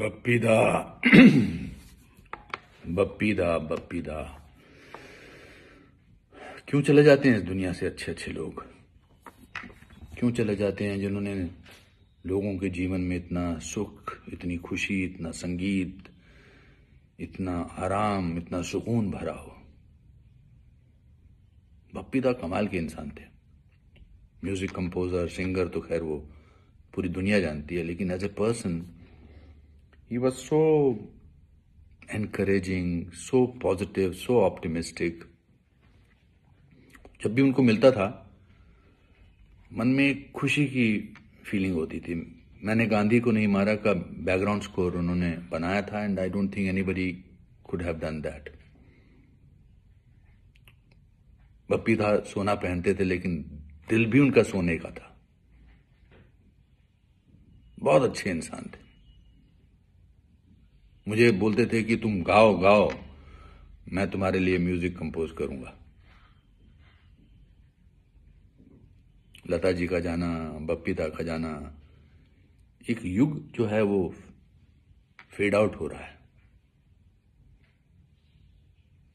बपीदा दा बप्पी दा दा क्यों चले जाते हैं इस दुनिया से अच्छे अच्छे लोग क्यों चले जाते हैं जिन्होंने लोगों के जीवन में इतना सुख इतनी खुशी इतना संगीत इतना आराम इतना सुकून भरा हो बप्पी दा कमाल के इंसान थे म्यूजिक कंपोजर सिंगर तो खैर वो पूरी दुनिया जानती है लेकिन as a person He was so encouraging so positive so optimistic जब भी उनको मिलता था मन में खुशी की फीलिंग होती थी मैंने गांधी को नहीं मारा का बैकग्राउंड स्कोर उन्होंने बनाया था and I don't think buddy could have done that Bappi था सोना पहनते थे लेकिन दिल भी उनका सोने का था बहुत अच्छे इंसान थे मुझे बोलते थे कि तुम गाओ गाओ मैं तुम्हारे लिए म्यूजिक कंपोज करूंगा लता जी का जाना बपीता का जाना एक युग जो है वो फेड आउट हो रहा है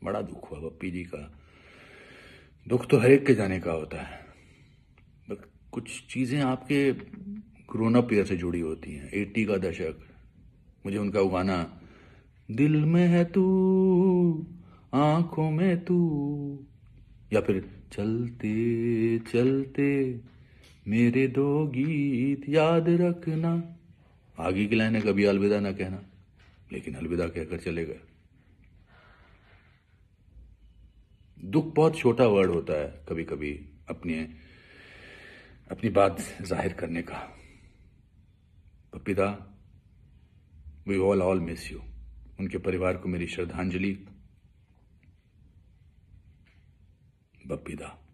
बड़ा दुख हुआ बप्पी जी का दुख तो हर एक के जाने का होता है कुछ चीजें आपके कोरोना पेयर ईयर से जुड़ी होती हैं एट्टी का दशक मुझे उनका वो गाना दिल में है तू आंखों में तू या फिर चलते चलते मेरे दो गीत याद रखना आगे की लाइन है कभी अलविदा ना कहना लेकिन अलविदा कहकर चले गए दुख बहुत छोटा वर्ड होता है कभी कभी अपने अपनी बात जाहिर करने का पिता we all all miss you उनके परिवार को मेरी श्रद्धांजलि बपीदा